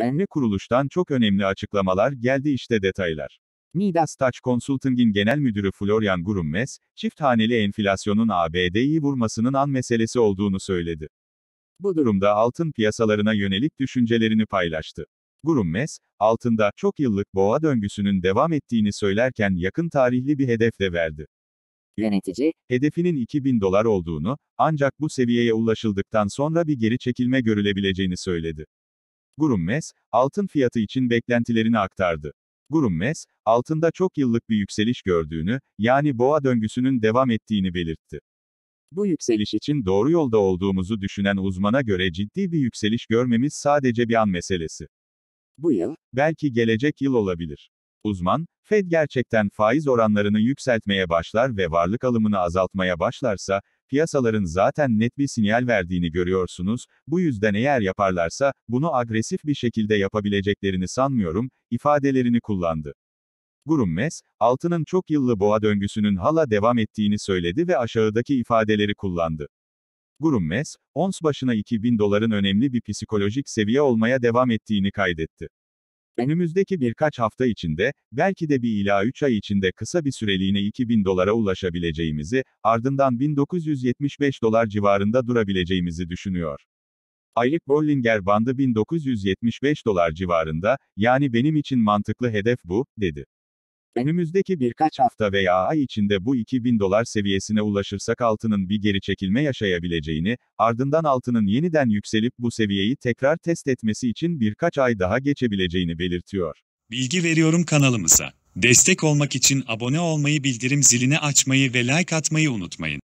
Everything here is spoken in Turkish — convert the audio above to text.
Önemli kuruluştan çok önemli açıklamalar geldi işte detaylar. Midas Touch Consulting'in genel müdürü Florian Gurummes, çift haneli enflasyonun ABD'yi vurmasının an meselesi olduğunu söyledi. Bu durumda altın piyasalarına yönelik düşüncelerini paylaştı. Gurummes, altında çok yıllık boğa döngüsünün devam ettiğini söylerken yakın tarihli bir hedef de verdi. Yönetici, hedefinin 2000 dolar olduğunu, ancak bu seviyeye ulaşıldıktan sonra bir geri çekilme görülebileceğini söyledi. Gurummes, altın fiyatı için beklentilerini aktardı. Gurummes, altında çok yıllık bir yükseliş gördüğünü, yani boğa döngüsünün devam ettiğini belirtti. Bu yükseliş için doğru yolda olduğumuzu düşünen uzmana göre ciddi bir yükseliş görmemiz sadece bir an meselesi. Bu yıl, belki gelecek yıl olabilir. Uzman, Fed gerçekten faiz oranlarını yükseltmeye başlar ve varlık alımını azaltmaya başlarsa, piyasaların zaten net bir sinyal verdiğini görüyorsunuz, bu yüzden eğer yaparlarsa, bunu agresif bir şekilde yapabileceklerini sanmıyorum, ifadelerini kullandı. Gurummes, altının çok yıllı boğa döngüsünün hala devam ettiğini söyledi ve aşağıdaki ifadeleri kullandı. Gurummes, ons başına 2000 doların önemli bir psikolojik seviye olmaya devam ettiğini kaydetti. Önümüzdeki birkaç hafta içinde, belki de bir ila 3 ay içinde kısa bir süreliğine 2000 dolara ulaşabileceğimizi, ardından 1975 dolar civarında durabileceğimizi düşünüyor. Aylık Bollinger bandı 1975 dolar civarında, yani benim için mantıklı hedef bu, dedi. Önümüzdeki birkaç hafta veya ay içinde bu 2000 dolar seviyesine ulaşırsak altının bir geri çekilme yaşayabileceğini, ardından altının yeniden yükselip bu seviyeyi tekrar test etmesi için birkaç ay daha geçebileceğini belirtiyor. Bilgi veriyorum kanalımıza. Destek olmak için abone olmayı, bildirim zilini açmayı ve like atmayı unutmayın.